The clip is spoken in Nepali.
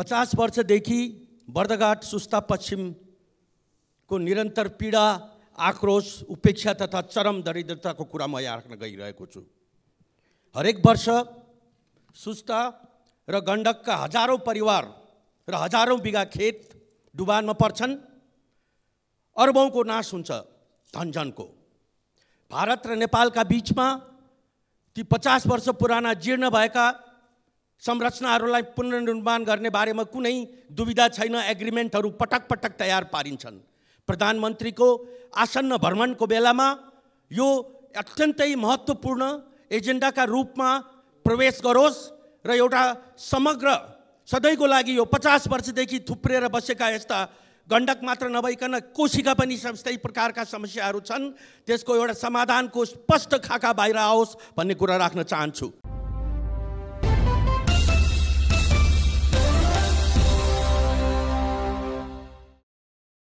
पचास वर्षदेखि बर्दघाट सुस्ता पश्चिमको निरन्तर पीडा आक्रोश उपेक्षा तथा चरम दरिद्रताको कुरा म यहाँ राख्न गइरहेको छु हरेक वर्ष सुस्ता र गण्डकका हजारौँ परिवार र हजारौँ बिगा खेत डुबानमा पर्छन् अर्बौँको नाश हुन्छ धनझनको भारत र नेपालका बिचमा ती पचास वर्ष पुराना जीर्ण भएका संरचनाहरूलाई पुनर्निर्माण गर्ने बारेमा कुनै दुविधा छैन एग्रिमेन्टहरू पटक पटक तयार पारिन्छन् प्रधानमन्त्रीको आसन्न भ्रमणको बेलामा यो अत्यन्तै महत्त्वपूर्ण एजेन्डाका रूपमा प्रवेश गरोस् र एउटा समग्र सधैँको लागि यो पचास वर्षदेखि थुप्रेर बसेका यस्ता गण्डक मात्र नभइकन कोशीका पनि यस्तै प्रकारका समस्याहरू छन् त्यसको एउटा समाधानको स्पष्ट खाका बाहिर आओस् भन्ने कुरा राख्न चाहन्छु